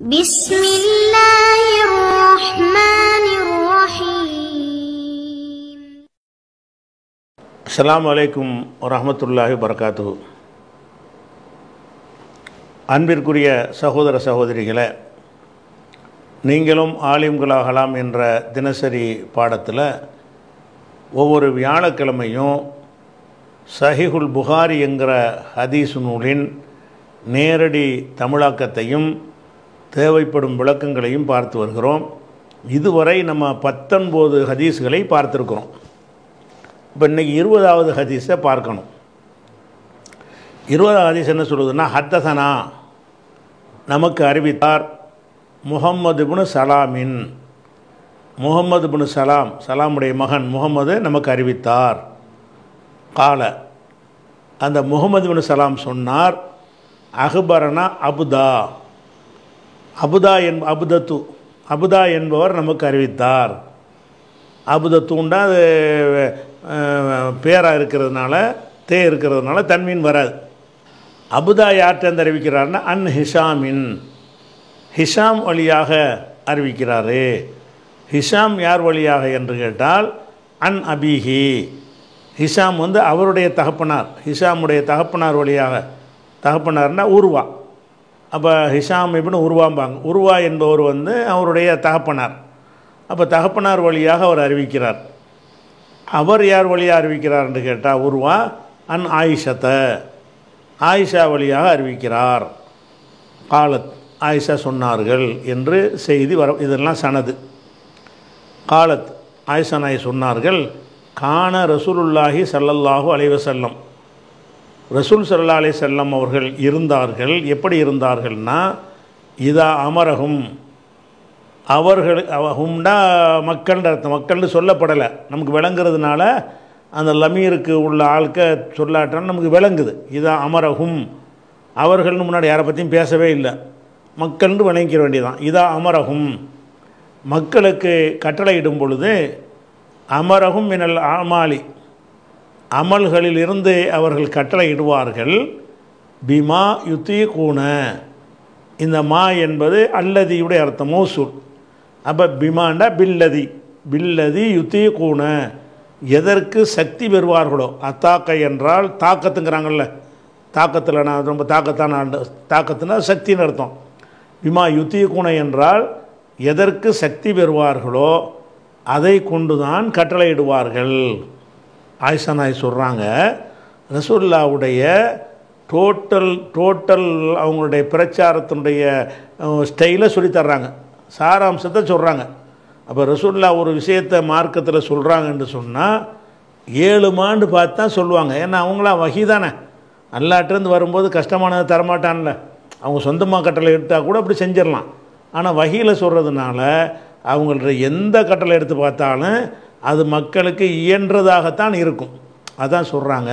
بسم الله الرحمن الرحيم السلام عليكم ورحمة الله وبركاته அன்பிற்குரிய சகோதர சகோதரிகளை நீங்களும் ஆலிம்களாகலாம் என்ற தினசரி பாடத்தில் ஒவ்வொரு வியாழக்கிழமையும் சஹிகுல் புகாரி என்கிற ஹதீஸ் நூலின் நேரடி தமிழாக்கத்தையும் தேவைப்படும் விளக்கங்களையும் பார்த்து வருகிறோம் இதுவரை நம்ம பத்தொன்பது ஹதீஸ்களை பார்த்துருக்குறோம் இப்போ இன்றைக்கி இருபதாவது ஹதீஸை பார்க்கணும் இருபதாவது ஹதீஸ் என்ன சொல்லுதுன்னா ஹத்தசனா நமக்கு அறிவித்தார் முகம்மது புனு சலாமின் முகம்மது புனு சலாம் சலாமுடைய மகன் முகம்மது நமக்கு அறிவித்தார் கால அந்த முகமது பின் சலாம் சொன்னார் அஹ்பரனா அபுதா அபுதா என் அபுதத்து அபுதா என்பவர் நமக்கு அறிவித்தார் அபுதத்துண்டா அது பேராக இருக்கிறதுனால தே இருக்கிறதுனால தன்மீன் வராது அபுதா யார்கிட்ட அறிவிக்கிறார்னா அன் ஹிஷாமின் ஹிஷாம் வழியாக அறிவிக்கிறாரு ஹிஷாம் யார் வழியாக என்று கேட்டால் அன் அபிஹி ஹிஷாம் வந்து அவருடைய தகப்பனார் ஹிஷாமுடைய தகப்பனார் வழியாக தகப்பனார்னா ஊர்வா அப்போ ஹிஷாம் இப்னு உருவாம்பாங்க உருவா என்பவர் வந்து அவருடைய தகப்பனார் அப்போ தகப்பனார் வழியாக அவர் அறிவிக்கிறார் அவர் யார் வழியாக அறிவிக்கிறார் என்று கேட்டால் உருவா அன் ஆயிஷத்தை ஆயிஷா வழியாக அறிவிக்கிறார் காலத் ஆயிஷா சொன்னார்கள் என்று செய்தி வர இதெல்லாம் சனது காலத் ஆயிஷா நாய் சொன்னார்கள் காண ரசூலுல்லாஹி சல்லல்லாஹு அலைவசல்லம் ரசூல் சல்லா அலி செல்லம் அவர்கள் இருந்தார்கள் எப்படி இருந்தார்கள்னா இதா அமரகும் அவர்கள் அவகும்னா மக்கள் அர்த்தம் மக்கள்னு சொல்லப்படலை நமக்கு விளங்குறதுனால அந்த லமீருக்கு உள்ள ஆள்க சொல்லாட்டம் நமக்கு விளங்குது இதா அமரகும் அவர்கள்னு முன்னாடி யாரை பற்றியும் பேசவே இல்லை மக்கள்னு விளங்கிக்க வேண்டியதான் இதா அமரகும் மக்களுக்கு கட்டளையிடும் பொழுது அமரகும் மினல் ஆமாலி அமல்களில் இருந்து அவர்கள் கட்டளையிடுவார்கள் பிமா யுத்தி கூண இந்த மா என்பது அல்லதியுடைய அர்த்தமோ சொல் அப்போ பிமாண்டா பில்லதி பில்லதி யுத்தி கூண எதற்கு சக்தி பெறுவார்களோ அத்தாக்கை என்றால் தாக்கத்துங்கிறாங்கள்ல தாக்கத்தில் நான் ரொம்ப தாக்கத்தான ஆண்டு தாக்கத்துனா சக்தின்னு அர்த்தம் விமா யுத்தி குணை என்றால் எதற்கு சக்தி பெறுவார்களோ அதை கொண்டு தான் கட்டளையிடுவார்கள் ஆயிஷா நாய் சொல்கிறாங்க ரசூல்லாவுடைய டோட்டல் டோட்டல் அவங்களுடைய பிரச்சாரத்தினுடைய ஸ்டைலை சொல்லித்தர்றாங்க சாராம்சத்தை சொல்கிறாங்க அப்போ ரசூல்லா ஒரு விஷயத்தை மார்க்கத்தில் சொல்கிறாங்கன்னு சொன்னால் ஏழு மாண்டு பார்த்து தான் சொல்லுவாங்க ஏன்னா அவங்களாம் வகி தானே அல்லாட்டிருந்து வரும்போது கஷ்டமானதை தரமாட்டான்ல அவங்க சொந்தமாக கட்டளை எடுத்தால் கூட அப்படி செஞ்சிடலாம் ஆனால் வகையில் சொல்கிறதுனால அவங்கள்ட்ட எந்த கட்டளை எடுத்து பார்த்தாலும் அது மக்களுக்கு இயன்றதாகத்தான் இருக்கும் அதான் சொல்கிறாங்க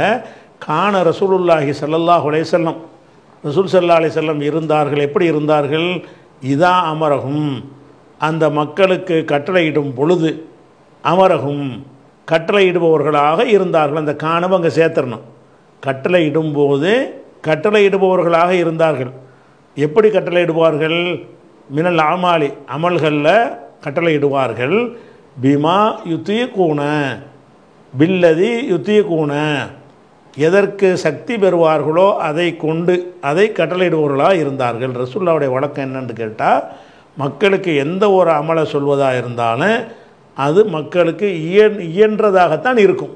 காண ரசூலுல்லாஹி சல்லல்லாஹ் செல்லம் ரசூல் சல்லா அலி செல்லம் இருந்தார்கள் எப்படி இருந்தார்கள் இதா அமரகும் அந்த மக்களுக்கு கட்டளையிடும் பொழுது அமரகும் கட்டளையிடுபவர்களாக இருந்தார்கள் அந்த காணவை அங்கே சேர்த்துடணும் கட்டளையிடும்போது கட்டளையிடுபவர்களாக இருந்தார்கள் எப்படி கட்டளையிடுவார்கள் மினல் ஆமாலி அமல்களில் கட்டளையிடுவார்கள் பிமா யுத்திய கூண பில்லதி யுத்திய கூண எதற்கு சக்தி பெறுவார்களோ அதை கொண்டு அதை கட்டளையிடுவர்களாக இருந்தார்கள் ரசுல்லாவுடைய வழக்கம் என்னென்று கேட்டால் மக்களுக்கு எந்த ஒரு அமலை சொல்வதாக இருந்தாலும் அது மக்களுக்கு இயன் இயன்றதாகத்தான் இருக்கும்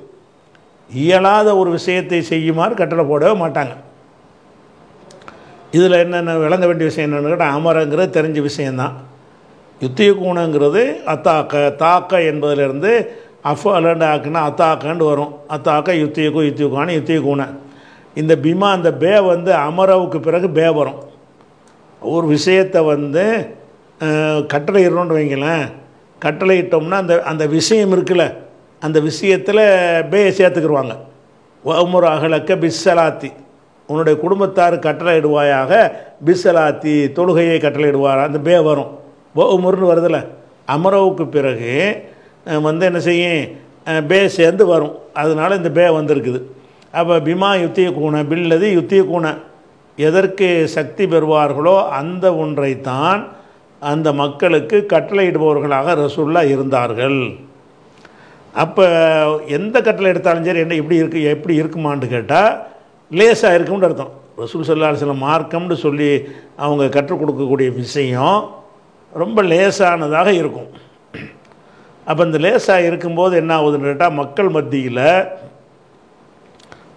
இயலாத ஒரு விஷயத்தை செய்யுமாறு கட்டளை போடவே மாட்டாங்க இதில் என்னென்ன விளங்க வேண்டிய விஷயம் என்னென்னு கேட்டால் அமரங்கிறது தெரிஞ்ச விஷயந்தான் யுத்தியகூணுங்கிறது அத்தாக்க தாக்க என்பதிலிருந்து அஃப் அலண்ட் ஆக்குனா அத்தாக்கன்னு வரும் அத்தாக்க யுத்தியகு யுத்திய யுத்தியகூண இந்த பீமா அந்த பே வந்து அமரவுக்கு பிறகு பே வரும் ஒரு விஷயத்தை வந்து கட்டளையிடணும்னு வைங்களேன் கட்டளையிட்டோம்னா அந்த அந்த விஷயம் இருக்குல்ல அந்த விஷயத்தில் பே சேர்த்துக்கிடுவாங்க வமுர் அகலக்க பிஸ்ஸலாத்தி உன்னுடைய குடும்பத்தார் கட்டளையிடுவாயாக பிஸ்ஸலாத்தி தொழுகையை கட்டளையிடுவார் அந்த பே வரும் ஓ உமர்னு வருதில்ல அமரவுக்கு பிறகு வந்து என்ன செய்யும் பே சேர்ந்து வரும் அதனால் இந்த பே வந்திருக்குது அப்போ பிமா யுத்திய கூண பில்லது யுத்திய கூண எதற்கு சக்தி பெறுவார்களோ அந்த ஒன்றைத்தான் அந்த மக்களுக்கு கட்டளையிடுபவர்களாக ரசுல்லா இருந்தார்கள் அப்போ எந்த கட்டளை எடுத்தாலும் சரி என்ன இப்படி இருக்கு எப்படி இருக்குமான்னு கேட்டால் லேசாக இருக்கும்னு அர்த்தம் ரசூல் சொல்லால் சில மார்க்கம்னு சொல்லி அவங்க கற்றுக் கொடுக்கக்கூடிய விஷயம் ரொம்ப லேசானதாக இருக்கும் அப்போ இந்த லேசாக இருக்கும்போது என்ன ஆகுதுன்னு கேட்டால் மக்கள் மத்தியில்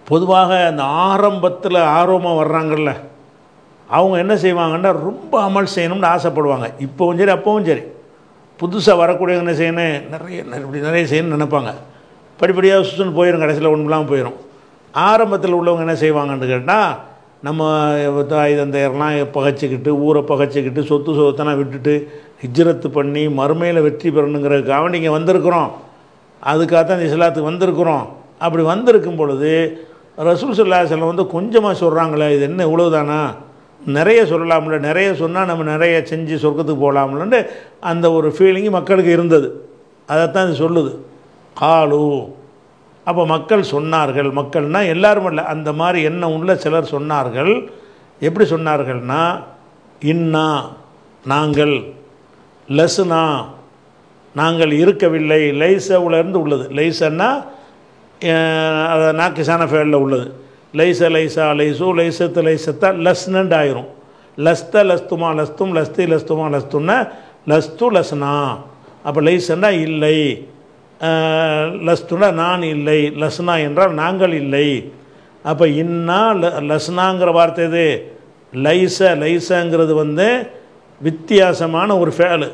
பொதுவாக அந்த ஆரம்பத்தில் ஆர்வமாக வர்றாங்கல்ல அவங்க என்ன செய்வாங்கன்னா ரொம்ப அமல் செய்யணும்னு ஆசைப்படுவாங்க இப்போவும் சரி அப்போவும் சரி புதுசாக வரக்கூடியவங்க என்ன செய்யணும் நிறைய இப்படி நிறைய செய்யணும்னு நினைப்பாங்க படிப்படியாக சுற்றுன்னு போயிடும் கடைசியில் ஒன்றுலாம் போயிடும் ஆரம்பத்தில் உள்ளவங்க என்ன செய்வாங்கன்னு கேட்டால் நம்ம இதந்தையர்லாம் பகைச்சிக்கிட்டு ஊரை பகைச்சிக்கிட்டு சொத்து சொத்தெல்லாம் விட்டுட்டு ஹிஜ்ரத்து பண்ணி மறுமையில் வெற்றி பெறணுங்கிறதுக்காக நீங்கள் வந்திருக்கிறோம் அதுக்காக தான் இந்த இஸ்லாத்துக்கு வந்திருக்கிறோம் அப்படி வந்திருக்கும் பொழுது ரசூல் சுல்லா செல்லம் வந்து கொஞ்சமாக சொல்கிறாங்களே இது என்ன இவ்வளோதானா நிறைய சொல்லலாம்ல நிறைய சொன்னால் நம்ம நிறைய செஞ்சு சொர்க்கத்துக்கு போகலாம்லன்ட்டு அந்த ஒரு ஃபீலிங்கு மக்களுக்கு இருந்தது அதைத்தான் இது சொல்லுது காலு அப்போ மக்கள் சொன்னார்கள் மக்கள்னால் எல்லாரும் இல்லை அந்த மாதிரி என்ன உள்ள சிலர் சொன்னார்கள் எப்படி சொன்னார்கள்னா இன்னா நாங்கள் லசுனா நாங்கள் இருக்கவில்லை லைசவுலேருந்து உள்ளது லைசன்னா அது நாக்கிசான ஃபேலில் உள்ளது லைச லைசா லைசு லைசத்து லைசத்தா லஸ்னண்ட் ஆயிரும் லஸ்த லஸ்துமா லஸ்தும் லஸ்தி லஸ்துமா லஸ்துன்னா லஸ்து லஸ்னா அப்போ லைசன்னா இல்லை லஸ்துனா நான் இல்லை லஸ்னா என்றால் நாங்கள் இல்லை அப்போ இன்னா ல லஸ்னாங்கிற வார்த்தை இது லைச லைசங்கிறது வந்து வித்தியாசமான ஒரு ஃபேலு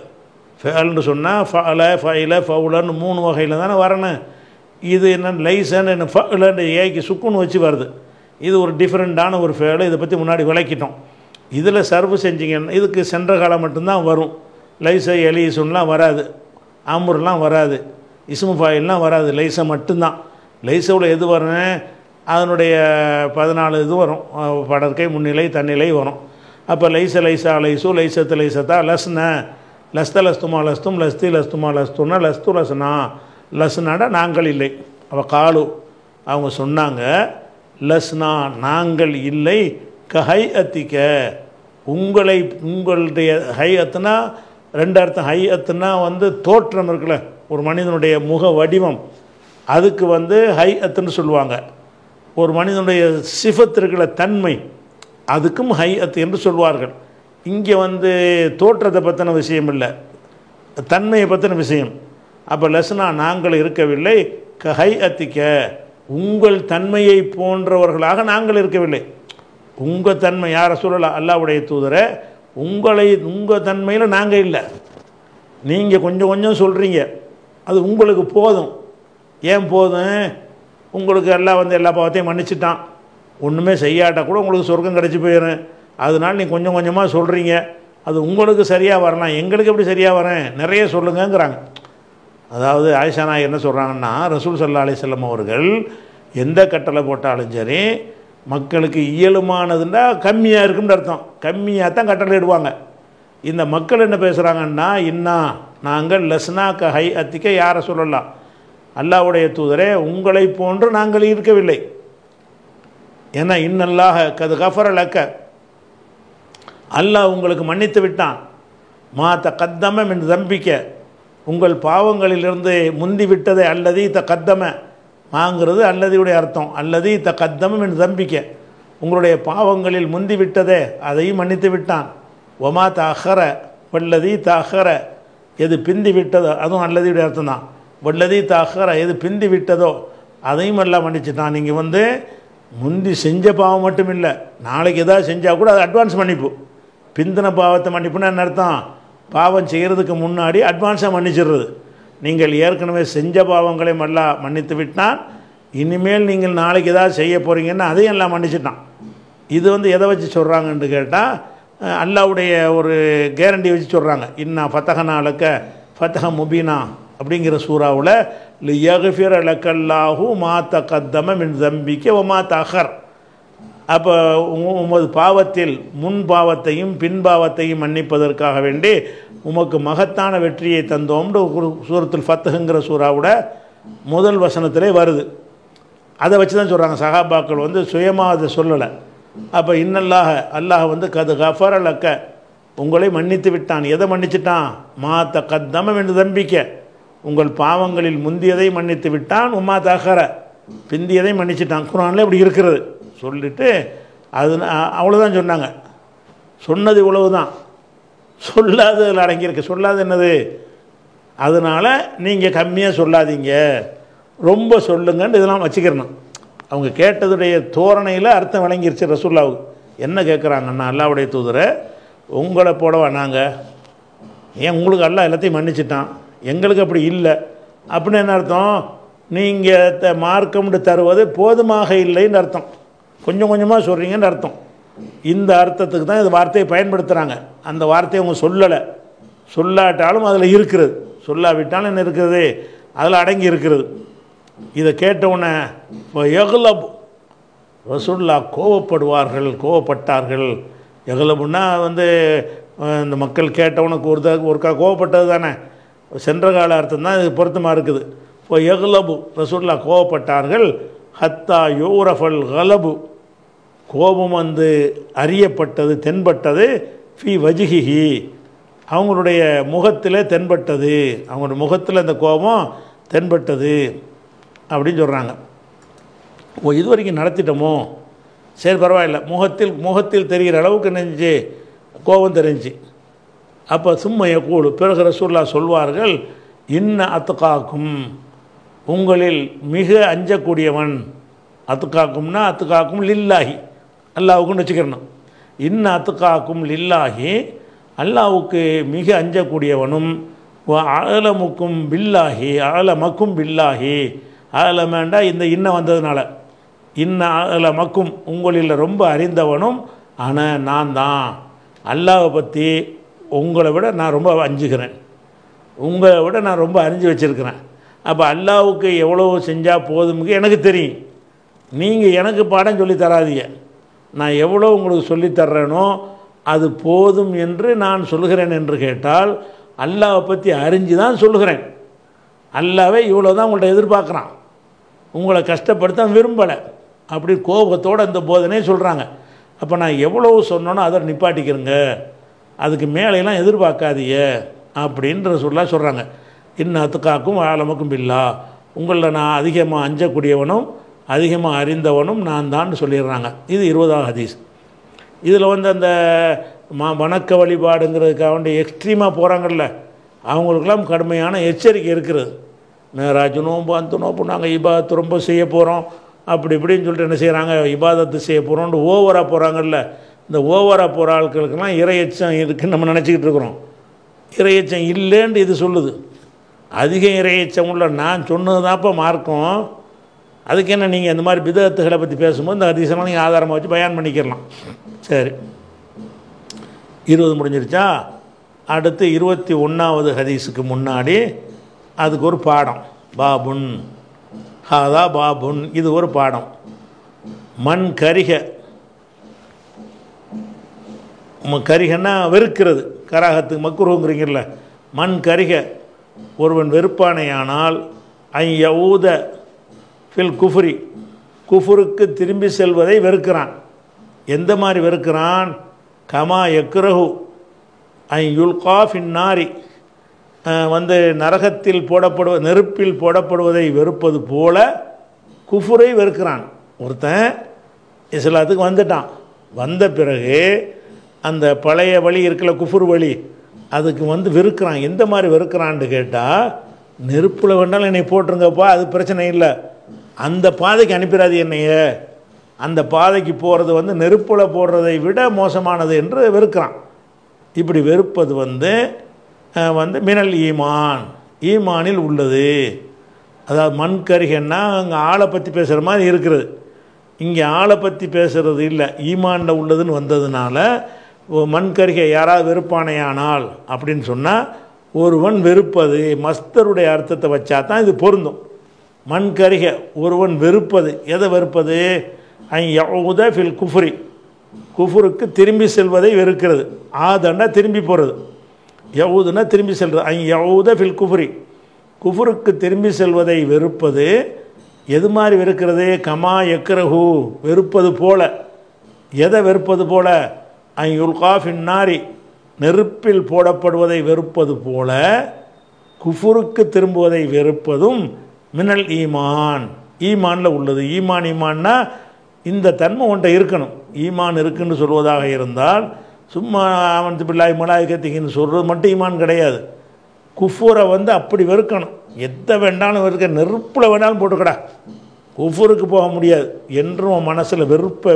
ஃபேல்னு சொன்னால் ஃபல ஃபைல ஃபவுலன்னு மூணு வகையில் தானே வரணும் இது என்ன லைசன்னு ஃபலன்னு ஏக்கி சுக்குன்னு வச்சு வருது இது ஒரு டிஃப்ரெண்ட்டான ஒரு ஃபேலு இதை பற்றி முன்னாடி விளக்கிட்டோம் இதில் சர்வு செஞ்சிங்கன்னா இதுக்கு சென்ற காலம் மட்டும்தான் வரும் லைச எலிசுன்லாம் வராது அமுர்லாம் வராது இசுமு ஃபாயில்லாம் வராது லைசா மட்டும்தான் லைசோட எது வரணும் அதனுடைய பதினாலு இது வரும் படற்கை முன்னிலை தன்னிலை வரும் அப்போ லைச லைசா லைசு லைசத்து லைசத்தா லஸ்ன லஸ்த லஸ்துமா லஸ்தும் லஸ்தி லஸ்துமா லஸ்துன்னா லஸ்து லஸ்னா லஸ்னாடா நாங்கள் இல்லை அவள் காலு அவங்க சொன்னாங்க லஸ்னா நாங்கள் இல்லை கஹை அத்திக்க உங்களை உங்களுடைய ஹை அத்துனா ரெண்டு அர்த்தம் ஹை அத்துனா வந்து தோற்றம் இருக்குல்ல ஒரு மனிதனுடைய முக வடிவம் அதுக்கு வந்து ஹை அத்துன்னு சொல்லுவாங்க ஒரு மனிதனுடைய சிஃபத் இருக்கிற தன்மை அதுக்கும் ஹை அத்து என்று சொல்வார்கள் இங்கே வந்து தோற்றத்தை பற்றின விஷயம் இல்லை தன்மையை பற்றின விஷயம் அப்போ லெசனா நாங்கள் இருக்கவில்லை க ஹை அத்திக்க உங்கள் தன்மையை போன்றவர்களாக நாங்கள் இருக்கவில்லை உங்கள் தன்மை யாரை சொல்லலாம் அல்லாவுடைய தூதரை உங்களை உங்கள் தன்மையில் நாங்கள் இல்லை நீங்கள் கொஞ்சம் கொஞ்சம் சொல்கிறீங்க அது உங்களுக்கு போதும் ஏன் போதும் உங்களுக்கு எல்லாம் வந்து எல்லா பாவத்தையும் மன்னிச்சுட்டான் ஒன்றுமே செய்யாட்டா கூட உங்களுக்கு சொர்க்கம் கிடச்சி போயிடும் அதனால் நீ கொஞ்சம் கொஞ்சமாக சொல்கிறீங்க அது உங்களுக்கு சரியாக வரலாம் எங்களுக்கு எப்படி சரியாக வரேன் நிறைய சொல்லுங்கங்கிறாங்க அதாவது ஆயிஷா நாய் என்ன சொல்கிறாங்கன்னா ரசூல் சல்லா செல்லம் அவர்கள் எந்த கட்டளை போட்டாலும் சரி மக்களுக்கு இயலுமானதுன்னா கம்மியாக இருக்கும்னு அர்த்தம் கம்மியாக தான் கட்டளை இடுவாங்க இந்த மக்கள் என்ன பேசுகிறாங்கன்னா இன்னா நாங்கள் லஸ்னா ஹை அத்திக்க யாரை சொல்லலாம் அல்லாவுடைய தூதரே உங்களை போன்று நாங்கள் இருக்கவில்லை ஏன்னா இன்னல்லாக கது கஃபர் அலக்க அல்லாஹ் உங்களுக்கு மன்னித்து விட்டான் மாத்த கத்தம என்று தம்பிக்க உங்கள் பாவங்களிலிருந்து முந்தி விட்டதை அல்லது த கத்தம மாங்கிறது அல்லதியுடைய அர்த்தம் அல்லது த கத்தம என்று தம்பிக்க உங்களுடைய பாவங்களில் முந்தி விட்டதே அதையும் மன்னித்து விட்டான் ஒமா தஹர வல்லதி தஹர எது பிந்தி விட்டதோ அதுவும் அல்லதியுடைய அர்த்தம் தான் வல்லதி தாக்கர எது பிந்தி விட்டதோ அதையும் எல்லாம் மன்னிச்சுட்டான் நீங்கள் வந்து முந்தி செஞ்ச பாவம் மட்டும் இல்லை நாளைக்கு எதாவது செஞ்சால் கூட அது அட்வான்ஸ் மன்னிப்பு பிந்தின பாவத்தை மன்னிப்புன்னா என்ன அர்த்தம் பாவம் செய்கிறதுக்கு முன்னாடி அட்வான்ஸாக மன்னிச்சிடுறது நீங்கள் ஏற்கனவே செஞ்ச பாவங்களையும் எல்லாம் மன்னித்து விட்டால் இனிமேல் நீங்கள் நாளைக்கு எதாவது செய்ய போகிறீங்கன்னா அதையும் எல்லாம் மன்னிச்சிட்டான் இது வந்து எதை வச்சு சொல்கிறாங்கன்னு கேட்டால் அல்லாவுடைய ஒரு கேரண்டி வச்சு சொல்கிறாங்க இன்னா ஃபத்தஹனா அலக்க ஃபத்தஹ முபீனா அப்படிங்கிற சூறாவில் லியகுஃபிர் அலக்கல்லாஹு மாத்த கத்தம மின் தம்பிக்க ஓ தஹர் அப்போ உமது பாவத்தில் முன் பாவத்தையும் பின் பாவத்தையும் மன்னிப்பதற்காக வேண்டி உமக்கு மகத்தான வெற்றியை தந்தோம்னு சூரத்தில் ஃபத்துங்கிற சூறாவோட முதல் வசனத்திலே வருது அதை வச்சு தான் சொல்கிறாங்க சகாபாக்கள் வந்து சுயமாக அதை சொல்லலை அப்போ இன்னல்லாக அல்லாஹ் வந்து கது கஃபரலக்க உங்களை மன்னித்து விட்டான் எதை மன்னிச்சிட்டான் மாத்த கத்தம வேண்டு தம்பிக்க உங்கள் பாவங்களில் முந்தியதை மன்னித்து விட்டான் உமா தகர பிந்தியதை மன்னிச்சிட்டான் குரான்லே இப்படி இருக்கிறது சொல்லிட்டு அது அவ்வளோதான் சொன்னாங்க சொன்னது இவ்வளவு தான் சொல்லாததில் அடங்கியிருக்கு சொல்லாது என்னது அதனால் நீங்கள் கம்மியாக சொல்லாதீங்க ரொம்ப சொல்லுங்கன்னு இதெல்லாம் வச்சுக்கிறணும் அவங்க கேட்டதுடைய தோரணையில் அர்த்தம் விளங்கிருச்சு ரசூல்லாவுக்கு என்ன கேட்குறாங்கன்னா அல்லாவுடைய தூதரை உங்களை போடவா நாங்கள் ஏன் உங்களுக்கு அல்லா எல்லாத்தையும் மன்னிச்சிட்டான் எங்களுக்கு அப்படி இல்லை அப்படின்னு என்ன அர்த்தம் நீங்கள் த மார்க்கம்னு தருவது போதுமாக இல்லைன்னு அர்த்தம் கொஞ்சம் கொஞ்சமாக சொல்கிறீங்கன்னு அர்த்தம் இந்த அர்த்தத்துக்கு தான் இந்த வார்த்தையை பயன்படுத்துகிறாங்க அந்த வார்த்தையை அவங்க சொல்லலை சொல்லாட்டாலும் அதில் இருக்கிறது சொல்லாவிட்டாலும் என்ன இருக்கிறது அதில் அடங்கி இருக்கிறது இதை கேட்டவுடனே எகலப் ரசூல்லா கோவப்படுவார்கள் கோவப்பட்டார்கள் எகுலபுன்னா வந்து இந்த மக்கள் கேட்டவனுக்கு ஒரு ஒருக்கா கோவப்பட்டது தானே சென்ற கால அர்த்தம் தான் இது பொருத்தமாக இருக்குது இப்போ எகலபு ரசூல்லா கோவப்பட்டார்கள் ஹத்தா யூரஃபல் கலபு கோபம் வந்து அறியப்பட்டது தென்பட்டது ஃபி வஜிஹி அவங்களுடைய முகத்தில் தென்பட்டது அவங்களுடைய முகத்தில் அந்த கோபம் தென்பட்டது அப்படின்னு சொல்கிறாங்க ஓ இது வரைக்கும் நடத்திட்டோமோ சரி பரவாயில்ல முகத்தில் முகத்தில் தெரிகிற அளவுக்கு நெஞ்சு கோபம் தெரிஞ்சு அப்போ சும்மைய கூடு பிறகு ரசூல்லா சொல்வார்கள் இன்ன அத்துக்காக்கும் உங்களில் மிக அஞ்சக்கூடியவன் அத்துக்காக்கும்னா அத்துக்காக்கும் லில்லாகி அல்லாவுக்குன்னு வச்சுக்கிறணும் இன்ன அத்துக்காக்கும் லில்லாகி அல்லாவுக்கு மிக அஞ்சக்கூடியவனும் ஆழமுக்கும் பில்லாகி ஆழமக்கும் பில்லாகி ஆலமேண்டா இந்த இன்ன வந்ததுனால இன்ன ஆலமக்கும் உங்களில் ரொம்ப அறிந்தவனும் ஆனால் நான் தான் அல்லாவை பற்றி உங்களை விட நான் ரொம்ப அஞ்சுக்கிறேன் உங்களை விட நான் ரொம்ப அறிஞ்சு வச்சுருக்கிறேன் அப்போ அல்லாவுக்கு எவ்வளோ செஞ்சால் போதுமுக்கு எனக்கு தெரியும் நீங்கள் எனக்கு பாடம் சொல்லி தராதீங்க நான் எவ்வளோ உங்களுக்கு சொல்லித்தர்றேனோ அது போதும் என்று நான் சொல்கிறேன் என்று கேட்டால் அல்லாவை பற்றி அறிஞ்சு தான் சொல்லுகிறேன் அல்லாவே இவ்வளோ தான் உங்கள்கிட்ட எதிர்பார்க்குறான் உங்களை கஷ்டப்படுத்த விரும்பலை அப்படி கோபத்தோடு அந்த போதனையை சொல்கிறாங்க அப்போ நான் எவ்வளோ சொன்னோன்னோ அதை நிப்பாட்டிக்கிறேங்க அதுக்கு மேலையெல்லாம் எதிர்பார்க்காதீய அப்படின்ற சொல்ல சொல்கிறாங்க இன்னத்துக்காக்கும் ஆழமுக்கும் பில்லா உங்களில் நான் அதிகமாக அஞ்சக்கூடியவனும் அதிகமாக அறிந்தவனும் நான் தான் சொல்லிடுறாங்க இது இருபதாம் ஹதீஸ் இதில் வந்து அந்த மா வணக்க வழிபாடுங்கிறதுக்காக வேண்டிய எக்ஸ்ட்ரீமாக போகிறாங்கல்ல அவங்களுக்கெல்லாம் கடுமையான எச்சரிக்கை இருக்கிறது நோம்பு பந்துனோ இப்போ நாங்கள் இபாதத்து ரொம்ப செய்ய போகிறோம் அப்படி இப்படின்னு சொல்லிட்டு என்ன செய்கிறாங்க இபாதத்து செய்ய போகிறோன்ட்டு ஓவராக போகிறாங்கல்ல இந்த ஓவராக போகிற ஆட்களுக்கெல்லாம் இறையச்சம் இருக்குன்னு நம்ம நினச்சிக்கிட்டு இருக்கிறோம் இறையச்சம் இல்லைன்னு இது சொல்லுது அதிகம் இறையச்சம் உள்ள நான் சொன்னது தான்ப்போ மார்க்கம் அதுக்கு என்ன நீங்கள் இந்த மாதிரி விதத்துகளை பற்றி பேசும்போது இந்த அதிசயம்லாம் நீங்கள் ஆதாரமாக வச்சு பயன் பண்ணிக்கிறலாம் சரி இருபது முடிஞ்சிருச்சா அடுத்து இருபத்தி ஒன்றாவது ஹதீஸுக்கு முன்னாடி அதுக்கு ஒரு பாடம் பாபுன் ஹாதா பாபுன் இது ஒரு பாடம் மண் கரிக கரிகன்னா வெறுக்கிறது கராகத்துக்கு மக்குருங்கிறீங்கல்ல மண் கரிக ஒருவன் வெறுப்பானையானால் ஐ யவுத ஃபில் குஃபுரி குஃபுருக்கு திரும்பி செல்வதை வெறுக்கிறான் எந்த மாதிரி வெறுக்கிறான் கமா எக்ரஹு ஐ யுல்காஃபின் நாரி வந்து நரகத்தில் போடப்படுவ நெருப்பில் போடப்படுவதை வெறுப்பது போல குஃபுரை வெறுக்கிறான் ஒருத்தன் இஸ்லாத்துக்கு வந்துட்டான் வந்த பிறகு அந்த பழைய வழி இருக்கல குஃபுர் வழி அதுக்கு வந்து வெறுக்கிறான் எந்த மாதிரி வெறுக்கிறான்னு கேட்டால் நெருப்பில் வேண்டாலும் என்னை போட்டுருங்கப்பா அது பிரச்சனை இல்லை அந்த பாதைக்கு அனுப்பிடாது என்னைய அந்த பாதைக்கு போகிறது வந்து நெருப்பில் போடுறதை விட மோசமானது என்று வெறுக்கிறான் இப்படி வெறுப்பது வந்து வந்து மினல் ஈமான் ஈமானில் உள்ளது அதாவது மண் கருகன்னா அங்கே ஆளை பற்றி பேசுகிற மாதிரி இருக்கிறது இங்கே ஆளை பற்றி பேசுகிறது இல்லை ஈமானில் உள்ளதுன்னு வந்ததுனால மண் கருகை யாராவது வெறுப்பானையானால் அப்படின்னு சொன்னால் ஒருவன் வெறுப்பது மஸ்தருடைய அர்த்தத்தை வச்சா தான் இது பொருந்தும் மண் கருகை ஒருவன் வெறுப்பது எதை வெறுப்பது ஐயவுத ஃபில் குஃப்ரி குஃபுருக்கு திரும்பி செல்வதை வெறுக்கிறது ஆதண்டா திரும்பி போகிறது யவுதுனா திரும்பி செல்வது ஐ யவுத ஃபில் குஃபுரி குஃபுருக்கு திரும்பி செல்வதை வெறுப்பது எது மாதிரி வெறுக்கிறது கமா எக்ரஹு வெறுப்பது போல எதை வெறுப்பது போல ஐ யுல்காஃபின் நாரி நெருப்பில் போடப்படுவதை வெறுப்பது போல குஃபுருக்கு திரும்புவதை வெறுப்பதும் மினல் ஈமான் ஈமானில் உள்ளது ஈமான் ஈமான்னா இந்த தன்மை ஒன்றை இருக்கணும் ஈமான் இருக்குன்னு சொல்வதாக இருந்தால் சும்மா அவன் பிள்ளாய் மிளாய் கத்திங்கன்னு சொல்கிறது மட்டும் ஈமான் கிடையாது குஃபூரை வந்து அப்படி வெறுக்கணும் எதை வேண்டாலும் வெறுக்க நெருப்பில் வேணாலும் போட்டுக்கடா குஃபூருக்கு போக முடியாது என்றும் மனசில் வெறுப்பை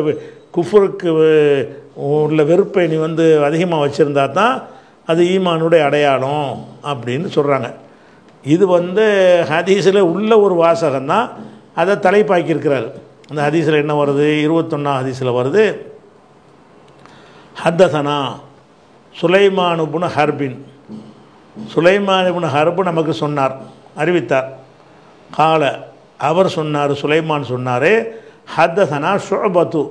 குஃபூருக்கு உள்ள வெறுப்பை நீ வந்து அதிகமாக வச்சுருந்தா தான் அது ஈமானுடைய அடையாளம் அப்படின்னு சொல்கிறாங்க இது வந்து ஹதீஸில் உள்ள ஒரு வாசகம் தான் அதை தலைப்பாக்கியிருக்கிறார் அந்த ஹதீஸில் என்ன வருது இருபத்தொன்னா ஹதீஸில் வருது ஹத்தசனா சுலைமானுபுன ஹர்பின் சுலைமானுபுன ஹர்பு நமக்கு சொன்னார் அறிவித்தார் கால அவர் சொன்னார் சுலைமான் சொன்னார் ஹத்தசனா ஷுபத்து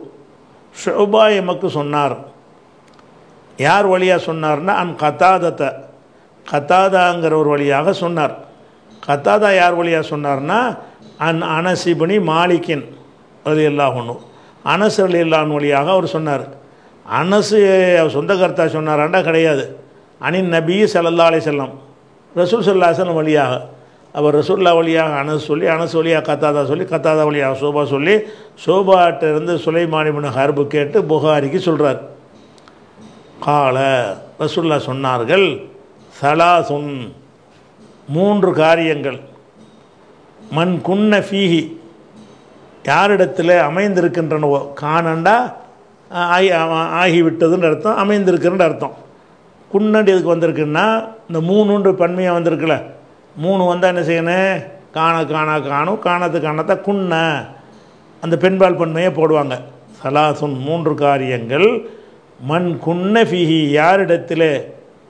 ஷுபா எமக்கு சொன்னார் யார் வழியாக சொன்னார்னா அன் கத்தாதத்தை கத்தாதாங்கிற ஒரு வழியாக சொன்னார் கத்தாதா யார் வழியாக சொன்னார்னா அன் அனசிபனி மாலிக்கின் அது எல்லா ஒன்றும் அனசர் இல்லாமல் வழியாக அவர் சொன்னார் அனசு சொந்தகர்த்தா சொன்னாராண்டா கிடையாது அனின் நபி சல்லா செல்லம் ரசூல் சல்லா செல்லம் வழியாக அவர் ரசூல்லா வழியாக அனசு சொல்லி அனசு வழியாக கத்தாதா சொல்லி கத்தாதா வழியாக சோபா சொல்லி சோபாட்டிருந்து சுலைமானிபின் ஹர்பு கேட்டு புகாரிக்கு சொல்கிறார் கால ரசூல்லா சொன்னார்கள் சலாசுன் மூன்று காரியங்கள் மண் குன்ன ஃபீஹி யாரிடத்தில் அமைந்திருக்கின்றனவோ கானண்டா ஆகி ஆகிவிட்டதுன்னு அர்த்தம் அமைந்திருக்குன்னு அர்த்தம் குன்னண்டு எதுக்கு வந்திருக்குன்னா இந்த மூணுன்ற பன்மையாக வந்திருக்குல்ல மூணு வந்தால் என்ன செய்யணும் காண காணா காணும் காணத்து காணத்தை குண்ண அந்த பெண்பால் பன்மையை போடுவாங்க சலாசுன் மூன்று காரியங்கள் மண் குன்ன ஃபிஹி யாரிடத்தில்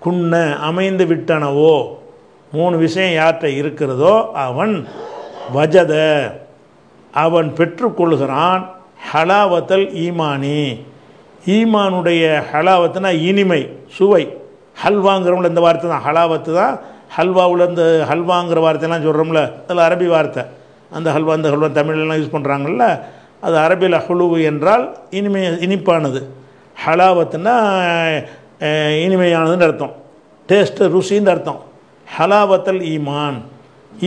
குண்ண அமைந்து விட்டனவோ மூணு விஷயம் யார்கிட்ட இருக்கிறதோ அவன் வஜத அவன் பெற்றுக்கொள்கிறான் ஹலாவத்தல் ஈமானி ஈமானுடைய ஹலாவத்துனா இனிமை சுவை ஹல்வாங்கிறவங்கள இந்த வார்த்தை தான் ஹலாவத்து தான் இந்த ஹல்வாங்கிற வார்த்தையெல்லாம் சொல்கிறோம்ல அதில் அரபி வார்த்தை அந்த ஹல்வா அந்த ஹல்வா தமிழ்லாம் யூஸ் பண்ணுறாங்கல்ல அது அரபியில் ஹுலுவு என்றால் இனிமை இனிப்பானது ஹலாவத்துனா இனிமையானதுன்னு அர்த்தம் டேஸ்ட்டு ருசின்னு அர்த்தம் ஹலாவத்தல் ஈமான்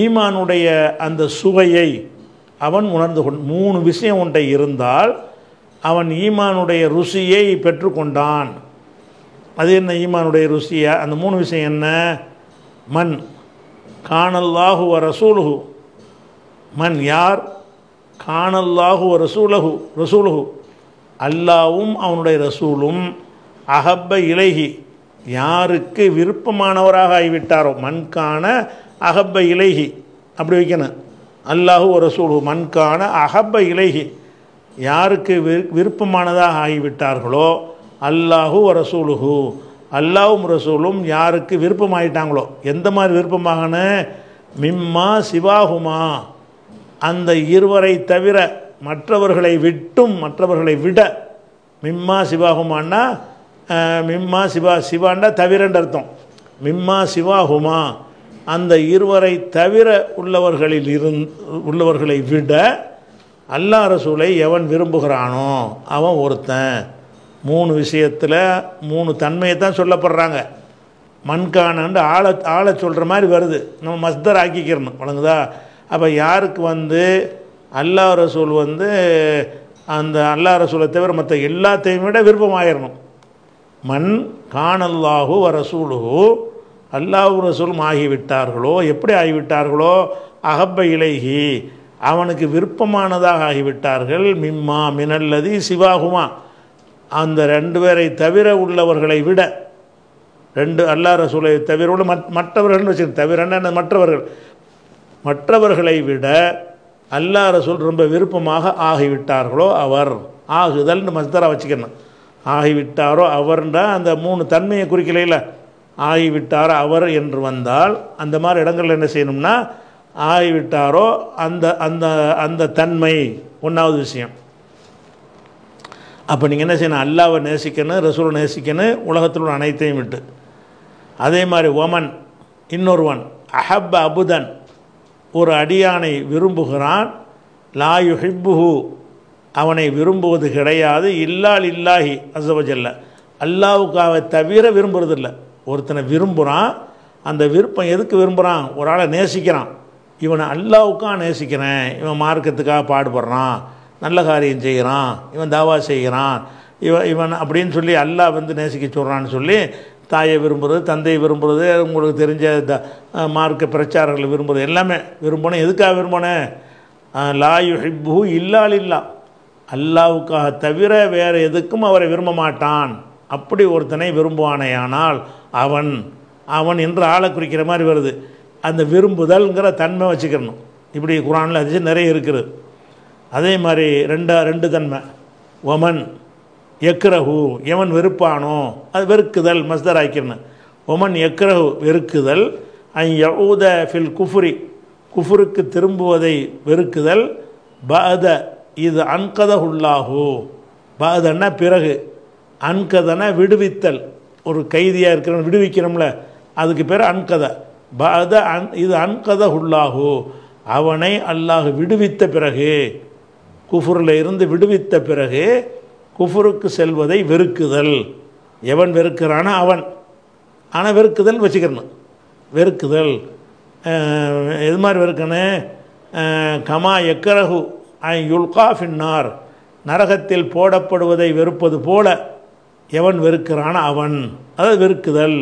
ஈமானுடைய அந்த சுவையை அவன் உணர்ந்து கொண்டு மூணு விஷயம் உண்டை இருந்தால் அவன் ஈமானுடைய ருசியை பெற்றுக்கொண்டான் அது என்ன ஈமானுடைய ருசியா அந்த மூணு விஷயம் என்ன மண் காணல்லாஹு ரசூலுஹு மண் யார் காணல்லாஹு ரசூலஹு ரசூலுகு அல்லாவும் அவனுடைய ரசூலும் அகப்ப இலகி யாருக்கு விருப்பமானவராக ஆகிவிட்டாரோ மண்கான அகப்ப இலகி அப்படி வைக்கணும் அல்லாஹு ஒரு சூழ் மண்கான அகப்ப இலகி யாருக்கு விரு விருப்பமானதாக ஆகிவிட்டார்களோ அல்லாஹூ ரசூலுஹு அல்லாவும் ரசூலும் யாருக்கு விருப்பமாயிட்டாங்களோ எந்த மாதிரி விருப்பமாகன மிம்மா சிவாகுமா அந்த இருவரை தவிர மற்றவர்களை விட்டும் மற்றவர்களை விட மிம்மா சிவாகுமான்னா மிம்மா சிவா சிவாண்டா தவிரன்ற அர்த்தம் மிம்மா சிவாகுமா அந்த இருவரை தவிர உள்ளவர்களில் இருந் உள்ளவர்களை விட அல்லா ரசூலை எவன் விரும்புகிறானோ அவன் ஒருத்தன் மூணு விஷயத்தில் மூணு தன்மையை தான் சொல்லப்படுறாங்க மண்கானன்று ஆளை ஆளை சொல்கிற மாதிரி வருது நம்ம மஸ்தர் ஆக்கிக்கிறணும் வழங்குதா அப்போ யாருக்கு வந்து அல்லா ரசூல் வந்து அந்த அல்லா ரசூலை தவிர மற்ற எல்லாத்தையும் விட விருப்பமாயிடணும் மண் காணல்லாஹு ரசூலுகோ அல்லாஹ் ரசூலும் ஆகிவிட்டார்களோ எப்படி ஆகிவிட்டார்களோ அகப்ப இலகி அவனுக்கு விருப்பமானதாக ஆகிவிட்டார்கள் மிம்மா மினல்லதி சிவாகுமா அந்த ரெண்டு பேரை தவிர உள்ளவர்களை விட ரெண்டு அல்லா ரசூலை தவிர உள்ள மற்றவர்கள்னு வச்சுருக்கேன் தவிர என்ன மற்றவர்கள் மற்றவர்களை விட அல்லா ரசூல் ரொம்ப விருப்பமாக ஆகிவிட்டார்களோ அவர் ஆகுதல்னு மஸ்தரா வச்சுக்கணும் ஆகிவிட்டாரோ அவர்ன்றா அந்த மூணு தன்மையை குறிக்கலையில்லை ஆகிவிட்டார் அவர் என்று வந்தால் அந்த மாதிரி இடங்களில் என்ன செய்யணும்னா ஆகிவிட்டாரோ அந்த அந்த அந்த தன்மை ஒன்றாவது விஷயம் அப்போ நீங்கள் என்ன செய்யணும் அல்லாவை நேசிக்கணும் ரசூலை நேசிக்கணும் உலகத்தில் உள்ள அனைத்தையும் விட்டு அதே மாதிரி ஒமன் இன்னொருவன் அஹப் அபுதன் ஒரு அடியானை விரும்புகிறான் லாயு ஹிப்புஹு அவனை விரும்புவது கிடையாது இல்லால் இல்லாஹி அசபஜல்ல அல்லாவுக்காக தவிர விரும்புறதில்லை ஒருத்தனை விரும்புகிறான் அந்த விருப்பம் எதுக்கு விரும்புகிறான் ஒரு ஆளை நேசிக்கிறான் இவனை அல்லாவுக்காக நேசிக்கிறேன் இவன் மார்க்கத்துக்காக பாடுபடுறான் நல்ல காரியம் செய்கிறான் இவன் தாவா செய்கிறான் இவன் இவன் அப்படின்னு சொல்லி அல்லாஹ் வந்து நேசிக்க சொல்கிறான்னு சொல்லி தாயை விரும்புகிறது தந்தையை விரும்புகிறது உங்களுக்கு தெரிஞ்ச த மார்க்க பிரச்சாரங்களை விரும்புகிறது எல்லாமே விரும்பணும் எதுக்காக விரும்பணும் லாயு ஹிப்பு இல்லால் இல்லா அல்லாவுக்காக தவிர வேறு எதுக்கும் அவரை விரும்ப மாட்டான் அப்படி ஒருத்தனை விரும்புவானேயானால் அவன் அவன் என்று ஆளை குறிக்கிற மாதிரி வருது அந்த விரும்புதல்ங்கிற தன்மை வச்சுக்கணும் இப்படி குரானில் அதிசயம் நிறைய இருக்குது அதே மாதிரி ரெண்டா ரெண்டு தன்மை ஒமன் எக்ரஹு எவன் வெறுப்பானோ அது வெறுக்குதல் மஸ்தர் ஆக்கிடணும் ஒமன் எக்ரஹு வெறுக்குதல் ஐ யவுத ஃபில் குஃபுரி குஃபுருக்கு திரும்புவதை வெறுக்குதல் பத இது அன்கதஹுல்லாஹு பதன்னா பிறகு அன்கதன விடுவித்தல் ஒரு கைதியாக இருக்கிறவன் விடுவிக்கிறோம்ல அதுக்கு பேர் அன்கதை பத அன் இது அன்கதை உள்ளாகோ அவனை அல்லாஹ் விடுவித்த பிறகு குஃபுரில் இருந்து விடுவித்த பிறகு குஃபுருக்கு செல்வதை வெறுக்குதல் எவன் வெறுக்கிறானோ அவன் ஆனால் வெறுக்குதல் வச்சுக்கிறணும் வெறுக்குதல் எது மாதிரி வெறுக்கணும் கமா எக்கரகு ஐ யுல்காஃபின்னார் நரகத்தில் போடப்படுவதை வெறுப்பது போல எவன் வெறுக்கிறான் அவன் அதாவது வெறுக்குதல்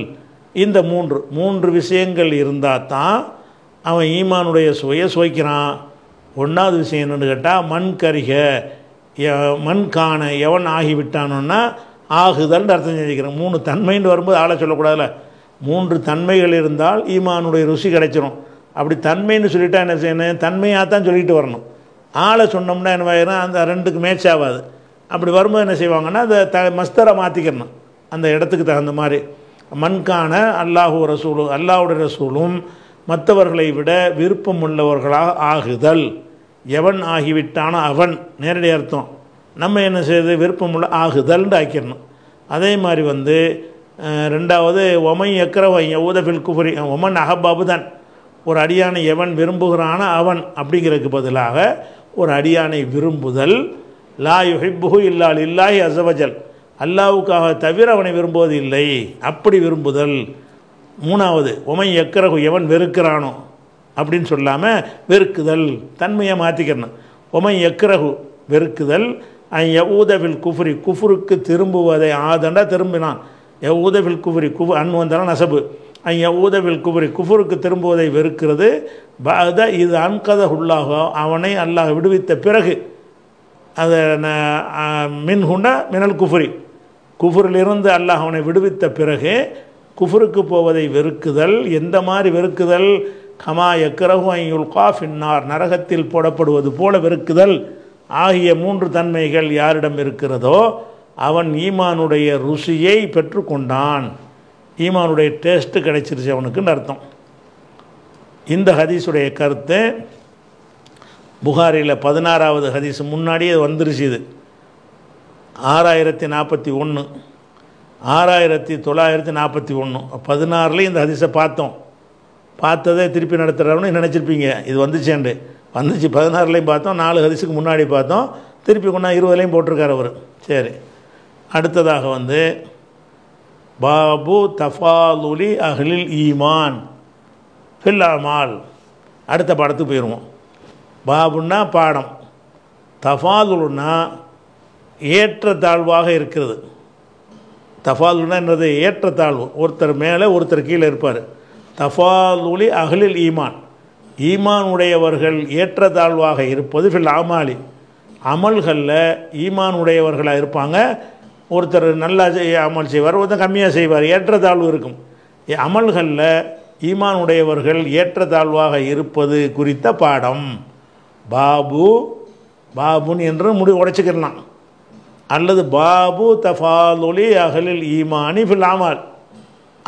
இந்த மூன்று மூன்று விஷயங்கள் இருந்தால் தான் அவன் ஈமானுடைய சுவையை சுவைக்கிறான் ஒன்றாவது விஷயம் என்னென்னு கேட்டால் மண் கரிக மண் காண எவன் ஆகிவிட்டானோன்னா ஆகுதல்னு அர்த்தம் செஞ்சுக்கிறேன் மூணு தன்மைன்னு வரும்போது ஆளை சொல்லக்கூடாதுல மூன்று தன்மைகள் இருந்தால் ஈமானுடைய ருசி கிடைச்சிரும் அப்படி தன்மைன்னு சொல்லிட்டா என்ன செய்யணும் தன்மையாக தான் சொல்லிட்டு வரணும் ஆளை சொன்னோம்னா என்ன ஆயிரும் அந்த ரெண்டுக்கு மேட்ச் ஆகாது அப்படி வரும்போது என்ன செய்வாங்கன்னா அந்த த மஸ்தரை மாற்றிக்கிறணும் அந்த இடத்துக்கு தகுந்த மாதிரி மண்கான அல்லாஹூ ரசூலு அல்லாஹுடைய ரசூலும் மற்றவர்களை விட விருப்பம் உள்ளவர்களாக ஆகுதல் எவன் ஆகிவிட்டானோ அவன் நேரடி அர்த்தம் நம்ம என்ன செய்யுது விருப்பம் உள்ள ஆகுதல்னு ஆக்கிடணும் அதே மாதிரி வந்து ரெண்டாவது ஒமை எக்கரவன் எவ்வத ஃபில் குஃபரி ஒமன் அகபாபு தான் ஒரு அடியானை எவன் விரும்புகிறானோ அவன் அப்படிங்கிறதுக்கு பதிலாக ஒரு அடியானை விரும்புதல் லா யுஹிப்புஹு இல்லால் இல்லாஹி அசவஜல் அல்லாவுக்காக தவிர அவனை விரும்புவது இல்லை அப்படி விரும்புதல் மூணாவது உமை எக்கரகு எவன் வெறுக்கிறானோ அப்படின்னு சொல்லாமல் வெறுக்குதல் தன்மையை மாற்றிக்கிறணும் உமை எக்கரகு வெறுக்குதல் அன் எவ்வூதவில் குஃபுரி குஃபுருக்கு திரும்புவதை ஆதண்டா திரும்பினான் உதவில் குஃபுரி குஃபு அன் வந்தாலும் நசபு ஐயா ஊதவில் குஃபுரி குஃபுருக்கு திரும்புவதை வெறுக்கிறது இது அன்கத உள்ளாக அவனை அல்லாஹ் விடுவித்த பிறகு அது மின் ஹுண்டா மினல் குஃபுரி குஃபுரிலிருந்து அல்லாஹ் அவனை விடுவித்த பிறகு குஃபுருக்கு போவதை வெறுக்குதல் எந்த மாதிரி வெறுக்குதல் கமா எக்கரகு ஐயுல் காஃபின்னார் நரகத்தில் போடப்படுவது போல வெறுக்குதல் ஆகிய மூன்று தன்மைகள் யாரிடம் இருக்கிறதோ அவன் ஈமானுடைய ருசியை பெற்றுக்கொண்டான் ஈமானுடைய டேஸ்ட்டு கிடைச்சிருச்சு அவனுக்குன்னு அர்த்தம் இந்த ஹதீஸுடைய கருத்து புகாரியில் பதினாறாவது ஹதீஸ் முன்னாடியே வந்துருச்சு இது ஆறாயிரத்தி நாற்பத்தி ஒன்று ஆறாயிரத்தி தொள்ளாயிரத்தி நாற்பத்தி ஒன்று பதினாறுலேயும் இந்த ஹதீஸை பார்த்தோம் பார்த்ததே திருப்பி நடத்துகிறவனு நினச்சிருப்பீங்க இது வந்துச்சேண்டு வந்துச்சு பதினாறுலேயும் பார்த்தோம் நாலு ஹதிசுக்கு முன்னாடி பார்த்தோம் திருப்பி கொண்டா இருபதுலேயும் போட்டிருக்கார் அவர் சரி அடுத்ததாக வந்து பாபு தஃபாலுலி அஹ்லில் ஈமான் ஃபில் அடுத்த படத்துக்கு போயிடுவோம் பாபுன்னா பாடம் ஏற்ற ஏற்றத்தாழ்வாக இருக்கிறது தஃபாதுல்னா என்னது ஏற்றத்தாழ்வு ஒருத்தர் மேலே ஒருத்தர் கீழே இருப்பார் தஃபாதுலி அகலில் ஈமான் ஈமான் உடையவர்கள் ஏற்றத்தாழ்வாக இருப்பது ஃபில் ஆமாளி அமல்களில் ஈமான் உடையவர்களாக இருப்பாங்க ஒருத்தர் நல்லா அமல் செய்வார் ஒருத்தர் கம்மியாக செய்வார் ஏற்றத்தாழ்வு இருக்கும் அமல்களில் ஈமான் உடையவர்கள் ஏற்றத்தாழ்வாக இருப்பது குறித்த பாடம் பாபு பாபுன் என்று முடி உடைச்சிக்கிறலாம் அல்லது பாபு தஃபாலுலி அகலில் ஈமானி ஃபில் அமல்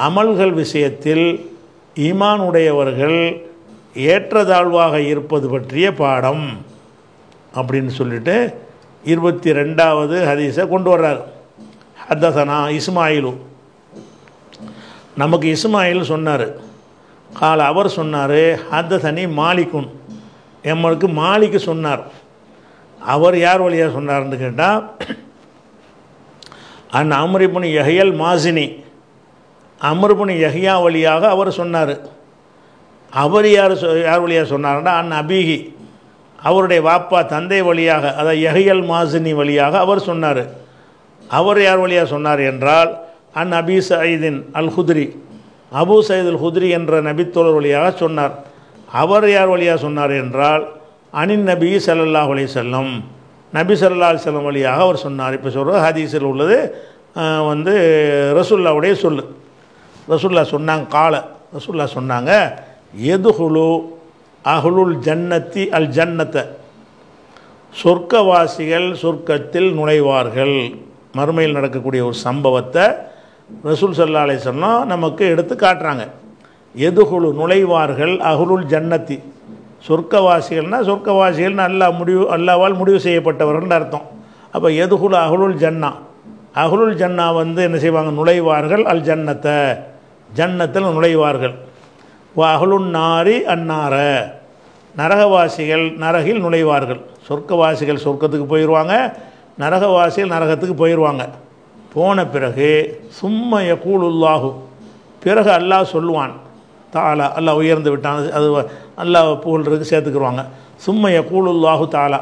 அமல்கள் விஷயத்தில் ஈமான் உடையவர்கள் ஏற்றதாழ்வாக இருப்பது பற்றிய பாடம் அப்படின்னு சொல்லிட்டு இருபத்தி ரெண்டாவது ஹதீஸை கொண்டு வர்றார் ஹத்தசனா இஸ்மாயிலு நமக்கு இஸ்மாயில் சொன்னார் கால அவர் சொன்னார் ஹத்தசனி மாலிக்குன் எம்மளுக்கு மாளிக்கு சொன்னார் அவர் யார் வழியாக சொன்னார்னு கேட்டால் அந்த அமரிபுணி எஹையல் மாசினி அமர்புனி யஹியா வழியாக அவர் சொன்னார் அவர் யார் யார் வழியாக சொன்னார்னா அன் அபிகி அவருடைய வாப்பா தந்தை வழியாக அதாவது யஹியல் மாசினி வழியாக அவர் சொன்னார் அவர் யார் வழியாக சொன்னார் என்றால் அன் அபி சயீதின் al Khudri Abu Saeed al Khudri என்ற நபித்தோழர் வழியாக சொன்னார் அவர் யார் வழியாக சொன்னார் என்றால் அனின் நபி சல்லல்லா அலி செல்லம் நபி சல்லா அலி செல்லம் வழியாக அவர் சொன்னார் இப்போ சொல்கிறது ஹதீஸில் உள்ளது வந்து ரசுல்லாவுடைய சொல்லு ரசுல்லா சொன்னாங்க கால ரசுல்லா சொன்னாங்க எது ஹுலு அஹுலுல் ஜன்னத்தி அல் ஜன்னத்தை சொர்க்கவாசிகள் சொர்க்கத்தில் நுழைவார்கள் மறுமையில் நடக்கக்கூடிய ஒரு சம்பவத்தை ரசூல் சல்லா அலை சொன்னால் நமக்கு எடுத்து காட்டுறாங்க எதுகுழு நுழைவார்கள் அகுருள் ஜன்னத்தி சொர்க்கவாசிகள்னால் சொர்க்கவாசிகள்னு அல்லா முடிவு அல்லாவால் முடிவு செய்யப்பட்டவர்கள் அர்த்தம் அப்போ எதுகுழு அகுருள் ஜன்னா அகுருள் ஜன்னா வந்து என்ன செய்வாங்க நுழைவார்கள் அல் ஜன்னத்தை ஜன்னத்தில் நுழைவார்கள் அகலுன் நாரி அந்நார நரகவாசிகள் நரகில் நுழைவார்கள் சொர்க்கவாசிகள் சொர்க்கத்துக்கு போயிடுவாங்க நரகவாசிகள் நரகத்துக்கு போயிடுவாங்க போன பிறகு சும்மைய யகூலுல்லாஹு பிறகு அல்லாஹ் சொல்லுவான் தாலா அல்லா உயர்ந்து விட்டான் அது அல்லா புகழ்றதுக்கு சேர்த்துக்குருவாங்க சும்மைய கூலுல்லாஹு தாலா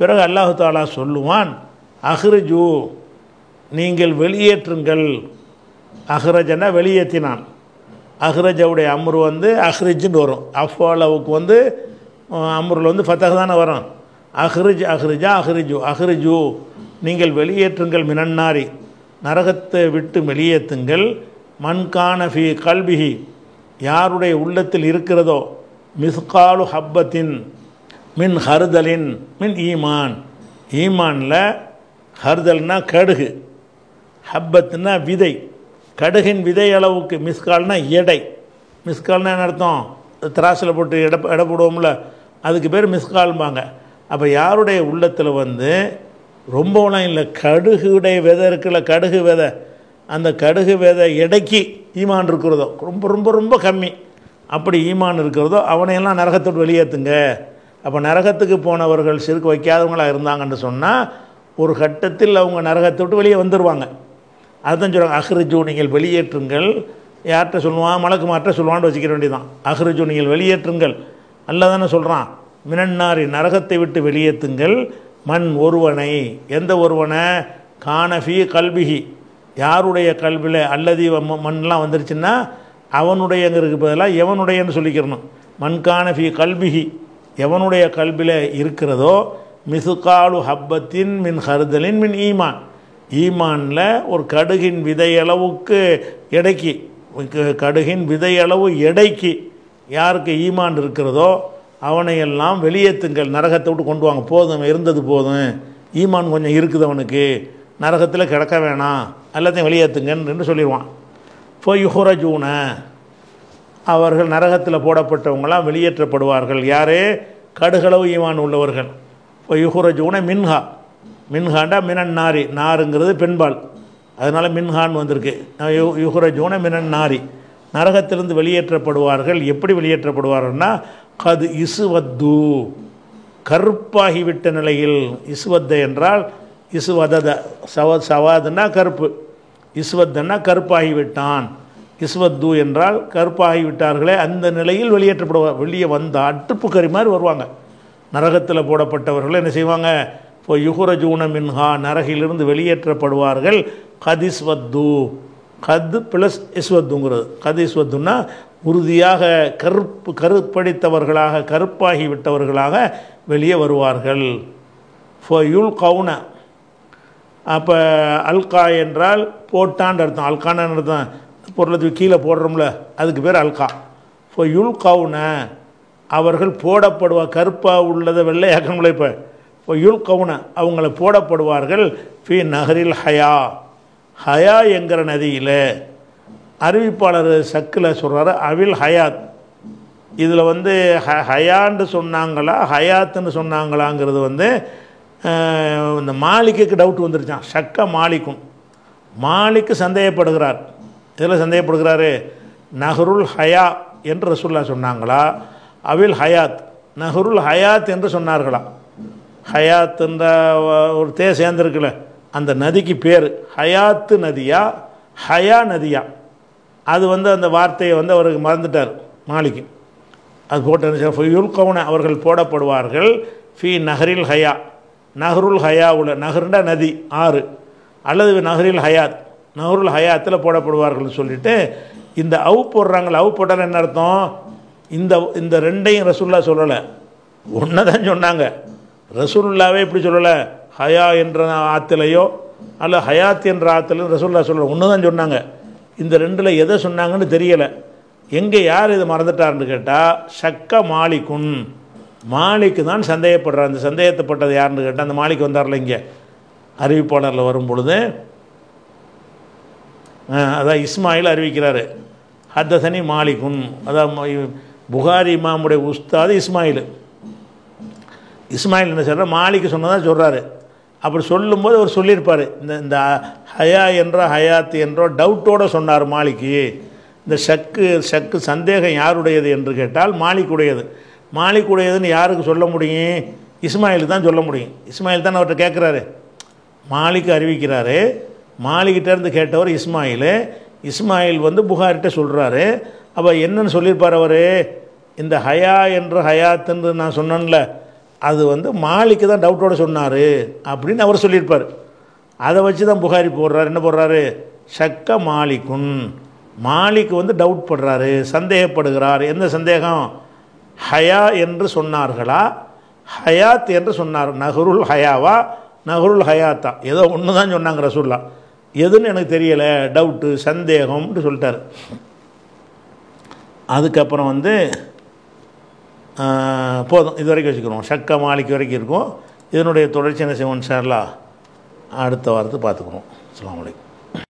பிறகு அல்லாஹு தாலா சொல்லுவான் அஹ்ரஜு நீங்கள் வெளியேற்றுங்கள் அஹ்ரஜனை வெளியேற்றினான் அஹ்ரஜவுடைய அம்ரு வந்து அஹ்ரிஜுன்னு வரும் அஃபாலாவுக்கு வந்து அம்ருல வந்து ஃபத்தக தானே வரும் அஹ்ரிஜ் அஹ்ரிஜா அஹ்ரிஜு அஹ்ரிஜு நீங்கள் வெளியேற்றுங்கள் மினன்னாரி நரகத்தை விட்டு வெளியேற்றுங்கள் மண்கான ஃபி கல்பிஹி யாருடைய உள்ளத்தில் இருக்கிறதோ மிஸ்காலு ஹப்பத்தின் மின் ஹருதலின் மின் ஈமான் ஈமானில் ஹருதல்னா கடுகு ஹப்பத்துனா விதை கடுகின் விதை அளவுக்கு மிஸ்கால்னா எடை மிஸ்கால்னா என்ன அர்த்தம் திராசில் போட்டு எட எடை போடுவோம்ல அதுக்கு பேர் மிஸ்கால்பாங்க அப்போ யாருடைய உள்ளத்தில் வந்து ரொம்பலாம் இல்லை கடுகுடைய விதை இருக்குல்ல கடுகு விதை அந்த கடுகு வேத எடைக்கு ஈமான் இருக்கிறதோ ரொம்ப ரொம்ப ரொம்ப கம்மி அப்படி ஈமான் இருக்கிறதோ அவனையெல்லாம் நரகத்தோடு வெளியேற்றுங்க அப்போ நரகத்துக்கு போனவர்கள் சிறுக்கு வைக்காதவங்களாக இருந்தாங்கன்னு சொன்னால் ஒரு கட்டத்தில் அவங்க நரகத்தை விட்டு வெளியே வந்துடுவாங்க அதுதான் சொல்கிறாங்க அஹ்ரிஜூ நீங்கள் வெளியேற்றுங்கள் யார்கிட்ட சொல்லுவான் மலக்கு மாற்ற சொல்லுவான்னு வச்சுக்க வேண்டியதான் அஹ்ரிஜூ நீங்கள் வெளியேற்றுங்கள் அல்ல தானே சொல்கிறான் மினன்னாரி நரகத்தை விட்டு வெளியேற்றுங்கள் மண் ஒருவனை எந்த ஒருவனை காணஃபி கல்பிகி யாருடைய கல்வியில் அல்லது மண்லாம் வந்துருச்சுன்னா அவனுடையங்கிறதுக்கு பதிலாக எவனுடையன்னு சொல்லிக்கிறணும் ஃபி கல்விஹி எவனுடைய கல்வியில் இருக்கிறதோ மிசுகாலு ஹப்பத்தின் மின் ஹருதலின் மின் ஈமான் ஈமானில் ஒரு கடுகின் விதையளவுக்கு எடைக்கு கடுகின் விதையளவு எடைக்கு யாருக்கு ஈமான் இருக்கிறதோ அவனையெல்லாம் வெளியேற்றுங்கள் நரகத்தை விட்டு கொண்டு வாங்க போதும் இருந்தது போதும் ஈமான் கொஞ்சம் இருக்குது அவனுக்கு நரகத்தில் கிடக்க வேணாம் எல்லாத்தையும் வெளியேற்றுங்கன்னு சொல்லிடுவான் போய் ஹுரஜூன அவர்கள் நரகத்தில் போடப்பட்டவங்களாம் வெளியேற்றப்படுவார்கள் யாரே கடுகளவு ஈவான் உள்ளவர்கள் யுஹுர யுகுரஜூன மின்ஹா மின்ஹாண்டா மினன் நாரி நாருங்கிறது பெண்பால் அதனால் மின்ஹான் வந்திருக்கு யு யுகுரஜூன மினன் நாரி நரகத்திலிருந்து வெளியேற்றப்படுவார்கள் எப்படி வெளியேற்றப்படுவார்கள்னா கது இசுவத்து கருப்பாகிவிட்ட நிலையில் இசுவத்தை என்றால் இசுவதத சவ சவாதுன்னா கருப்பு இஸ்வத்தன்னா கருப்பாகிவிட்டான் இஸ்வத்து என்றால் கருப்பாகிவிட்டார்களே அந்த நிலையில் வெளியேற்றப்படுவார் வெளியே வந்தால் அட்டுப்புக்கறி மாதிரி வருவாங்க நரகத்தில் போடப்பட்டவர்கள் என்ன செய்வாங்க இப்போ யுகுரஜூன மின்ஹா நரகிலிருந்து வெளியேற்றப்படுவார்கள் கதிஸ்வத்து கத் பிளஸ் இஸ்வத்துங்கிறது கத் உறுதியாக கருப்பு கருப்படித்தவர்களாக கருப்பாகி விட்டவர்களாக வெளியே வருவார்கள் ஃபோ யுல் கவுன அப்போ அல்கா என்றால் போட்டான் அர்த்தம் அல்கான்னு அர்த்தம் பொருளை தூக்கி கீழே போடுறோம்ல அதுக்கு பேர் அல்கா இப்போ யுல்கவுன அவர்கள் போடப்படுவா கருப்பாக உள்ளதை வெள்ளையாக்கணும்ல இப்போ இப்போ யுல்கவுன அவங்கள போடப்படுவார்கள் ஃபி நகரில் ஹயா ஹயா என்கிற நதியில் அறிவிப்பாளர் சக்கில் சொல்கிறாரு அவில் ஹயாத் இதில் வந்து ஹ ஹயான்னு சொன்னாங்களா ஹயாத்துன்னு சொன்னாங்களாங்கிறது வந்து இந்த மாளிகைக்கு டவுட் வந்துருச்சான் ஷக்க மாலிக்கும் மாலிக்கு சந்தேகப்படுகிறார் இதில் சந்தேகப்படுகிறாரு நஹருல் ஹயா என்று ரசூல்லா சொன்னாங்களா அவில் ஹயாத் நஹருல் ஹயாத் என்று சொன்னார்களா ஹயாத் என்ற ஒரு தே சேர்ந்துருக்குல்ல அந்த நதிக்கு பேர் ஹயாத்து நதியா ஹயா நதியா அது வந்து அந்த வார்த்தையை வந்து அவருக்கு மறந்துட்டார் மாளிகை அது போட்டு யுல் கவுன அவர்கள் போடப்படுவார்கள் ஃபி நகரில் ஹயா நஹருல் ஹயாவுல நகர்ண்ட நதி ஆறு அல்லது நகரில் ஹயாத் நஹருல் ஹயாத்தில் போடப்படுவார்கள்னு சொல்லிட்டு இந்த அவு போடுறாங்கள அவு போட்டால் என்ன அர்த்தம் இந்த இந்த ரெண்டையும் ரசூல்லா சொல்லலை ஒன்று தான் சொன்னாங்க ரசூல்லாவே இப்படி சொல்லலை ஹயா என்ற ஆற்றுலையோ அல்ல ஹயாத் என்ற ஆற்றுலையும் ரசூல்லா சொல்லலை ஒன்று தான் சொன்னாங்க இந்த ரெண்டில் எதை சொன்னாங்கன்னு தெரியலை எங்கே யார் இது மறந்துட்டார்னு கேட்டால் சக்க மாலிக்குன் மாலிக்கு தான் சந்தேகப்படுற அந்த சந்தேகத்தைப்பட்டது யாருன்னு கேட்டால் அந்த மாலிக்கு வந்தார்ல இங்கே அறிவிப்பாளரில் வரும் பொழுது அதான் இஸ்மாயில் அறிவிக்கிறார் ஹத்தசனி மாலிகுன் அதான் புகாரி இமாமுடைய உஸ்தாது இஸ்மாயில் இஸ்மாயில் என்ன சொல்கிறார் மாலிக்கு சொன்னதான் சொல்கிறாரு அப்படி சொல்லும்போது அவர் சொல்லியிருப்பார் இந்த இந்த ஹயா என்றோ ஹயாத் என்றோ டவுட்டோடு சொன்னார் மாலிக்கு இந்த ஷக்கு ஷக்கு சந்தேகம் யாருடையது என்று கேட்டால் மாலிக்குடையது மாலிக்குடையதுன்னு யாருக்கு சொல்ல முடியும் இஸ்மாயில் தான் சொல்ல முடியும் இஸ்மாயில் தான் அவர்கிட்ட கேட்குறாரு மாலிக்கு அறிவிக்கிறாரு மாலிக்கிட்டேருந்து கேட்டவர் இஸ்மாயில் இஸ்மாயில் வந்து புகார்கிட்ட சொல்கிறாரு அப்போ என்னன்னு சொல்லியிருப்பார் அவர் இந்த ஹயா என்று ஹயாத்துன்னு நான் சொன்னேன்ல அது வந்து மாலிக்கு தான் டவுட்டோடு சொன்னார் அப்படின்னு அவர் சொல்லியிருப்பார் அதை வச்சு தான் புகாரி போடுறாரு என்ன போடுறாரு ஷக்க மாலிக்குன் மாலிக்கு வந்து டவுட் படுறாரு சந்தேகப்படுகிறார் எந்த சந்தேகம் ஹயா என்று சொன்னார்களா ஹயாத் என்று சொன்னார் நஹருல் ஹயாவா நஹருல் ஹயாத்தா ஏதோ ஒன்று தான் சொன்னாங்க ரசூல்லா எதுன்னு எனக்கு தெரியலை டவுட்டு சந்தேகம்னு சொல்லிட்டார் அதுக்கப்புறம் வந்து போதும் இது வரைக்கும் வச்சுக்கிறோம் சக்க மாலிக்கு வரைக்கும் இருக்கும் இதனுடைய தொடர்ச்சி என்ன செய்வோம் சார்லா அடுத்த வாரத்தை பார்த்துக்குறோம் அலாம் வலைக்கம்